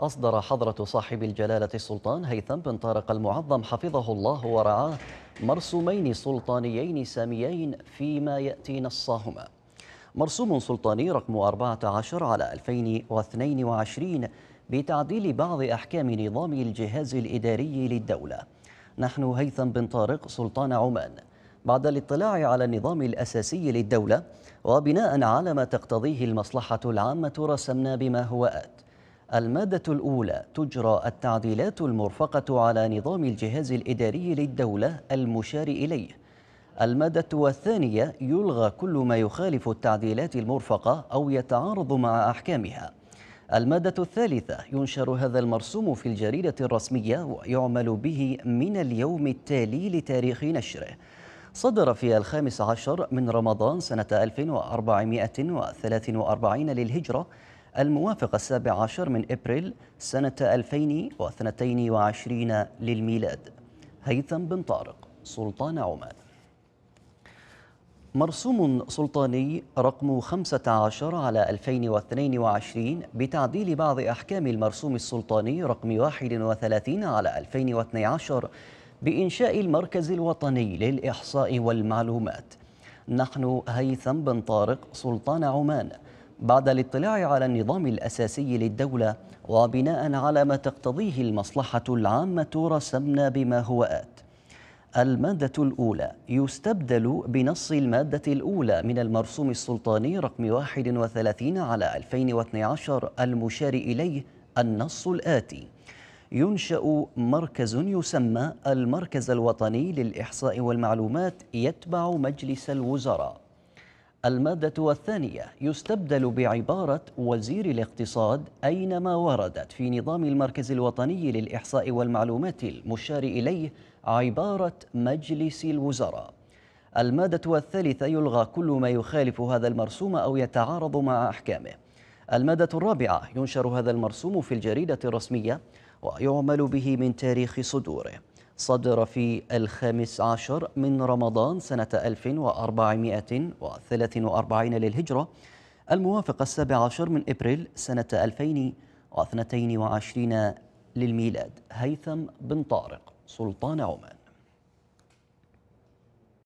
أصدر حضرة صاحب الجلالة السلطان هيثم بن طارق المعظم حفظه الله ورعاه مرسومين سلطانيين ساميين فيما يأتي نصاهما مرسوم سلطاني رقم 14 على 2022 بتعديل بعض أحكام نظام الجهاز الإداري للدولة نحن هيثم بن طارق سلطان عمان بعد الاطلاع على النظام الأساسي للدولة وبناء على ما تقتضيه المصلحة العامة رسمنا بما هو آت المادة الأولى تجرى التعديلات المرفقة على نظام الجهاز الإداري للدولة المشار إليه المادة الثانية يلغى كل ما يخالف التعديلات المرفقة أو يتعارض مع أحكامها المادة الثالثة ينشر هذا المرسوم في الجريدة الرسمية ويعمل به من اليوم التالي لتاريخ نشره صدر في الخامس عشر من رمضان سنة 1443 للهجرة الموافق السابع عشر من إبريل سنة 2022 للميلاد هيثم بن طارق سلطان عمان مرسوم سلطاني رقم 15 على 2022 بتعديل بعض أحكام المرسوم السلطاني رقم 31 على 2012 بإنشاء المركز الوطني للإحصاء والمعلومات نحن هيثم بن طارق سلطان عمان بعد الاطلاع على النظام الأساسي للدولة وبناء على ما تقتضيه المصلحة العامة رسمنا بما هو آت المادة الأولى يستبدل بنص المادة الأولى من المرسوم السلطاني رقم 31 على 2012 المشار إليه النص الآتي ينشأ مركز يسمى المركز الوطني للإحصاء والمعلومات يتبع مجلس الوزراء المادة الثانية يستبدل بعبارة وزير الاقتصاد أينما وردت في نظام المركز الوطني للإحصاء والمعلومات المشار إليه عبارة مجلس الوزراء المادة الثالثة يلغى كل ما يخالف هذا المرسوم أو يتعارض مع أحكامه المادة الرابعة ينشر هذا المرسوم في الجريدة الرسمية ويعمل به من تاريخ صدوره صدر في الخامس عشر من رمضان سنة 1443 للهجرة الموافق السابع عشر من إبريل سنة 2022 للميلاد هيثم بن طارق سلطان عمان